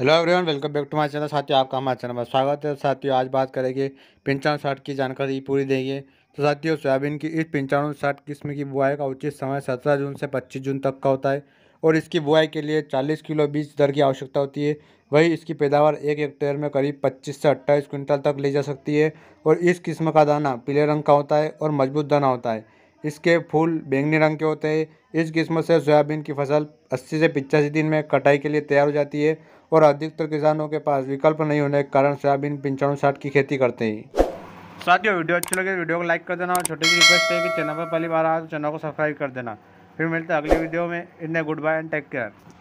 hello everyone welcome back to my channel साथियों आपका हमारे चैनल में स्वागत है साथियों आज बात करेंगे पंचाणु साठ की जानकारी पूरी देंगे तो साथियों सोयाबीन की इस पंचाणु साठ किस्म की बुआई का उचित समय सत्रह जून से पच्चीस जून तक का होता है और इसकी बुआई के लिए चालीस किलो बीज दर की आवश्यकता होती है वही इसकी पैदावार एक हेक्टेयर में करीब पच्चीस से अट्ठाईस क्विंटल तक ले जा सकती है और इस किस्म का दाना पीले रंग का होता है और मजबूत दाना होता है इसके फूल बैंगनी रंग के होते हैं इस किस्म से सोयाबीन की फसल 80 से पिचासी दिन में कटाई के लिए तैयार हो जाती है और अधिकतर किसानों के पास विकल्प नहीं होने के कारण सोयाबीन पिंचाणु साठ की खेती करते हैं साथियों वीडियो अच्छी लगे तो वीडियो को लाइक कर देना और छोटी सी रिक्वेस्ट है कि चैनल पर पहली बार आ तो चैनल को सब्सक्राइब कर देना फिर मिलते हैं अगली वीडियो में इतने good bye and take care